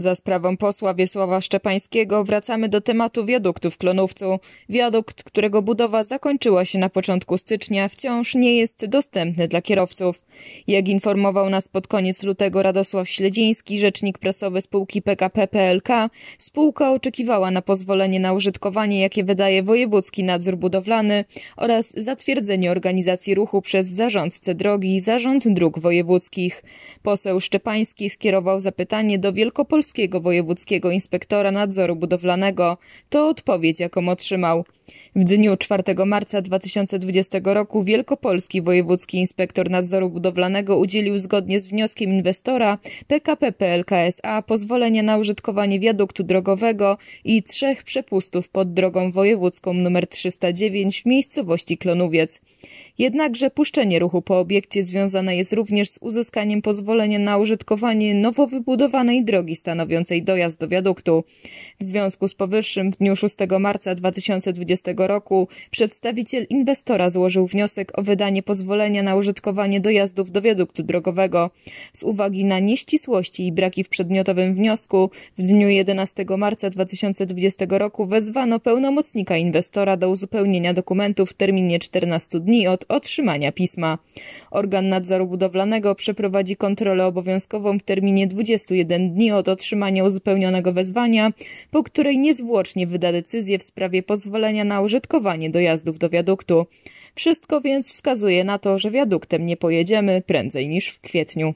Za sprawą posła Wiesława Szczepańskiego wracamy do tematu wiaduktu w Klonówcu. Wiadukt, którego budowa zakończyła się na początku stycznia, wciąż nie jest dostępny dla kierowców. Jak informował nas pod koniec lutego Radosław Śledziński, rzecznik prasowy spółki PKP PLK, spółka oczekiwała na pozwolenie na użytkowanie, jakie wydaje wojewódzki nadzór budowlany oraz zatwierdzenie organizacji ruchu przez zarządcę drogi i zarząd dróg wojewódzkich. Poseł Szczepański skierował zapytanie do Wielkopolskiego Lubelskiego Wojewódzkiego Inspektora Nadzoru Budowlanego, to odpowiedź, jaką otrzymał. W dniu 4 marca 2020 roku Wielkopolski Wojewódzki Inspektor Nadzoru Budowlanego udzielił zgodnie z wnioskiem inwestora PKP PLK SA pozwolenia na użytkowanie wiaduktu drogowego i trzech przepustów pod drogą wojewódzką nr 309 w miejscowości Klonowiec. Jednakże puszczenie ruchu po obiekcie związane jest również z uzyskaniem pozwolenia na użytkowanie nowo wybudowanej drogi stanowiskowej stanowiącej dojazd do wiaduktu. W związku z powyższym w dniu 6 marca 2020 roku przedstawiciel inwestora złożył wniosek o wydanie pozwolenia na użytkowanie dojazdów do wiaduktu drogowego. Z uwagi na nieścisłości i braki w przedmiotowym wniosku w dniu 11 marca 2020 roku wezwano pełnomocnika inwestora do uzupełnienia dokumentu w terminie 14 dni od otrzymania pisma. Organ nadzoru budowlanego przeprowadzi kontrolę obowiązkową w terminie 21 dni od otrzymanie uzupełnionego wezwania, po której niezwłocznie wyda decyzję w sprawie pozwolenia na użytkowanie dojazdów do wiaduktu. Wszystko więc wskazuje na to, że wiaduktem nie pojedziemy prędzej niż w kwietniu.